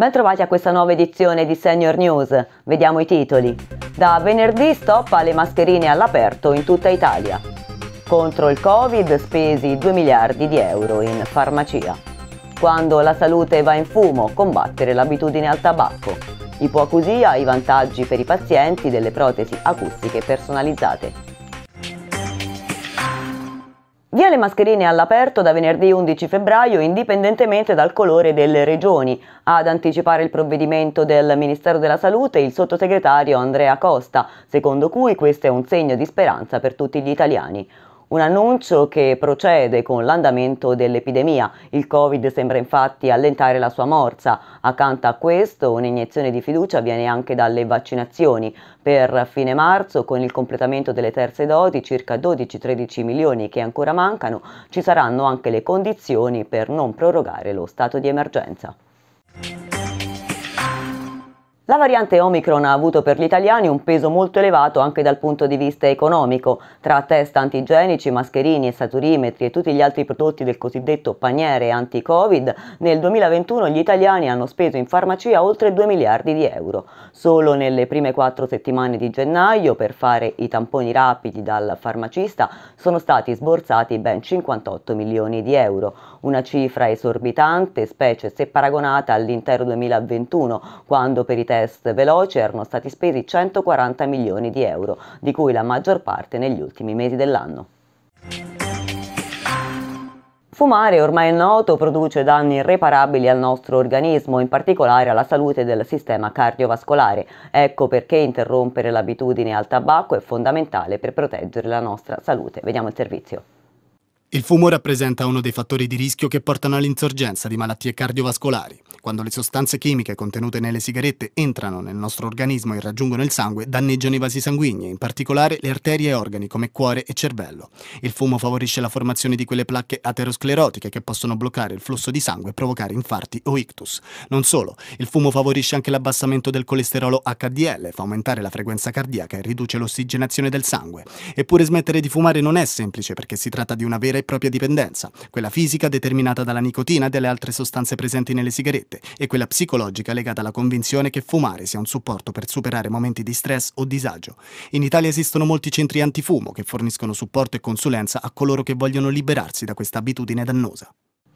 Ben trovati a questa nuova edizione di Senior News. Vediamo i titoli. Da venerdì stoppa le mascherine all'aperto in tutta Italia. Contro il Covid spesi 2 miliardi di euro in farmacia. Quando la salute va in fumo, combattere l'abitudine al tabacco. Ipoacusia, i vantaggi per i pazienti delle protesi acustiche personalizzate. Via le mascherine all'aperto da venerdì 11 febbraio indipendentemente dal colore delle regioni. Ad anticipare il provvedimento del Ministero della Salute il sottosegretario Andrea Costa, secondo cui questo è un segno di speranza per tutti gli italiani. Un annuncio che procede con l'andamento dell'epidemia. Il Covid sembra infatti allentare la sua morsa. Accanto a questo un'iniezione di fiducia viene anche dalle vaccinazioni. Per fine marzo, con il completamento delle terze doti, circa 12-13 milioni che ancora mancano, ci saranno anche le condizioni per non prorogare lo stato di emergenza. La variante Omicron ha avuto per gli italiani un peso molto elevato anche dal punto di vista economico, tra test antigenici, mascherini e saturimetri e tutti gli altri prodotti del cosiddetto paniere anti-Covid, nel 2021 gli italiani hanno speso in farmacia oltre 2 miliardi di euro. Solo nelle prime quattro settimane di gennaio, per fare i tamponi rapidi dal farmacista, sono stati sborsati ben 58 milioni di euro, una cifra esorbitante, specie se paragonata all'intero 2021, quando per i test test veloce erano stati spesi 140 milioni di euro, di cui la maggior parte negli ultimi mesi dell'anno. Fumare, ormai noto, produce danni irreparabili al nostro organismo, in particolare alla salute del sistema cardiovascolare. Ecco perché interrompere l'abitudine al tabacco è fondamentale per proteggere la nostra salute. Vediamo il servizio. Il fumo rappresenta uno dei fattori di rischio che portano all'insorgenza di malattie cardiovascolari. Quando le sostanze chimiche contenute nelle sigarette entrano nel nostro organismo e raggiungono il sangue, danneggiano i vasi sanguigni, in particolare le arterie e organi come cuore e cervello. Il fumo favorisce la formazione di quelle placche aterosclerotiche che possono bloccare il flusso di sangue e provocare infarti o ictus. Non solo, il fumo favorisce anche l'abbassamento del colesterolo HDL, fa aumentare la frequenza cardiaca e riduce l'ossigenazione del sangue. Eppure smettere di fumare non è semplice perché si tratta di una vera e propria dipendenza, quella fisica determinata dalla nicotina e dalle altre sostanze presenti nelle sigarette e quella psicologica legata alla convinzione che fumare sia un supporto per superare momenti di stress o disagio. In Italia esistono molti centri antifumo che forniscono supporto e consulenza a coloro che vogliono liberarsi da questa abitudine dannosa.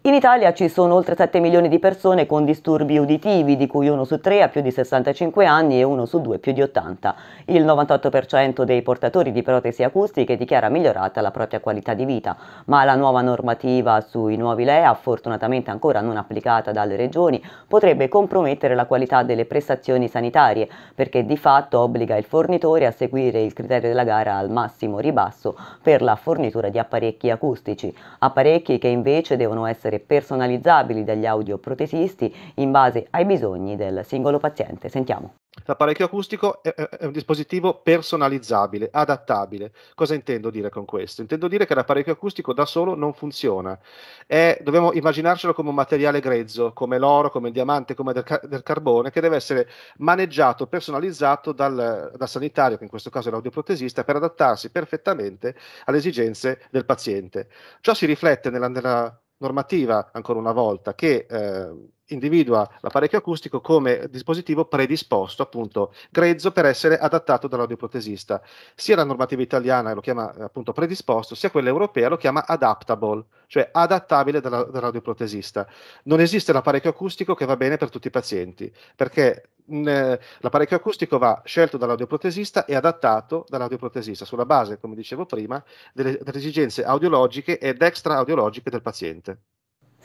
In Italia ci sono oltre 7 milioni di persone con disturbi uditivi, di cui uno su tre ha più di 65 anni e uno su due più di 80. Il 98% dei portatori di protesi acustiche dichiara migliorata la propria qualità di vita, ma la nuova normativa sui nuovi LEA, fortunatamente ancora non applicata dalle regioni, potrebbe compromettere la qualità delle prestazioni sanitarie, perché di fatto obbliga il fornitore a seguire il criterio della gara al massimo ribasso per la fornitura di apparecchi acustici, apparecchi che invece devono essere essere personalizzabili dagli audioprotesisti in base ai bisogni del singolo paziente. Sentiamo. L'apparecchio acustico è, è, un dispositivo personalizzabile, adattabile. Cosa intendo dire con questo? Intendo dire che l'apparecchio acustico da solo non funziona. È, dobbiamo immaginarcelo come un materiale grezzo, come l'oro, come il diamante, come del, del carbone, che deve essere maneggiato, personalizzato dal, dal, sanitario, che in questo caso è l'audioprotesista, per adattarsi perfettamente alle esigenze del paziente. Ciò si riflette nella, nella normativa, ancora una volta, che eh, individua l'apparecchio acustico come dispositivo predisposto, appunto, grezzo per essere adattato dall'audioprotesista. Sia la normativa italiana lo chiama appunto predisposto, sia quella europea lo chiama adaptable, cioè adattabile dalla, dall'audioprotesista. Non esiste l'apparecchio acustico che va bene per tutti i pazienti, perché mh, l'apparecchio acustico va scelto dall'audioprotesista e adattato dall'audioprotesista sulla base, come dicevo prima, delle, delle esigenze audiologiche ed extra-audiologiche del paziente.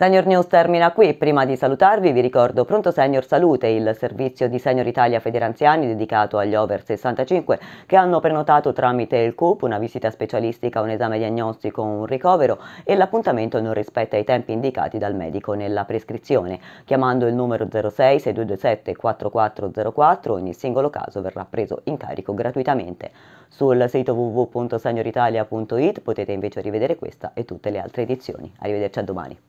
Senior News termina qui. Prima di salutarvi vi ricordo Pronto Senior Salute, il servizio di Senior Italia Federanziani dedicato agli over 65 che hanno prenotato tramite il CUP una visita specialistica, un esame diagnostico, un ricovero e l'appuntamento non rispetta i tempi indicati dal medico nella prescrizione. Chiamando il numero 06 627 4404 ogni singolo caso verrà preso in carico gratuitamente. Sul sito www.senioritalia.it potete invece rivedere questa e tutte le altre edizioni. Arrivederci a domani.